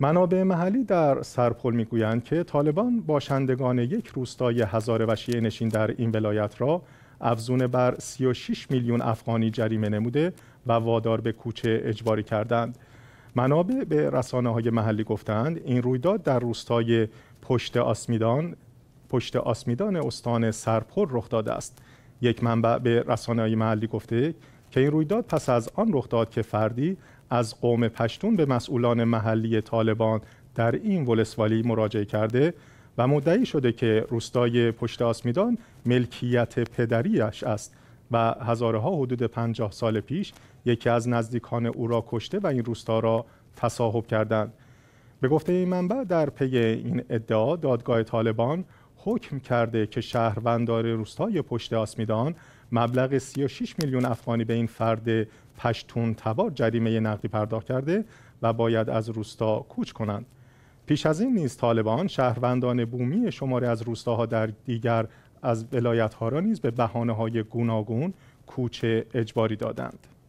منابع محلی در سرپل میگویند که طالبان باشندگان یک روستای هزار وشیع نشین در این ولایت را افزون بر 36 میلیون افغانی جریمه نموده و وادار به کوچه اجباری کردند. منابع به رسانه های محلی گفتند این رویداد در روستای پشت آسمیدان پشت آسمیدان استان سرپل رخ داده است. یک منبع به رسانه های محلی گفته که این رویداد پس از آن رخ داد که فردی از قوم پشتون به مسئولان محلی طالبان در این ولسوالی مراجعه کرده و مدعی شده که روستای پشت آسمیدان ملکیت پدریش است و هزاره ها حدود 50 سال پیش یکی از نزدیکان او را کشته و این روستا را تصاحب کردند به گفته این منبع در پی این ادعا دادگاه طالبان حکم کرده که شهروندار روستای پشت آسمیدان مبلغ 36 میلیون افغانی به این فرد پشتون تبار جریمه نقدی پرداخت کرده و باید از روستا کوچ کنند. پیش از این نیز طالبان شهروندان بومی شماره از روستاها در دیگر از ها را نیز به بهانه‌های گوناگون کوچ اجباری دادند.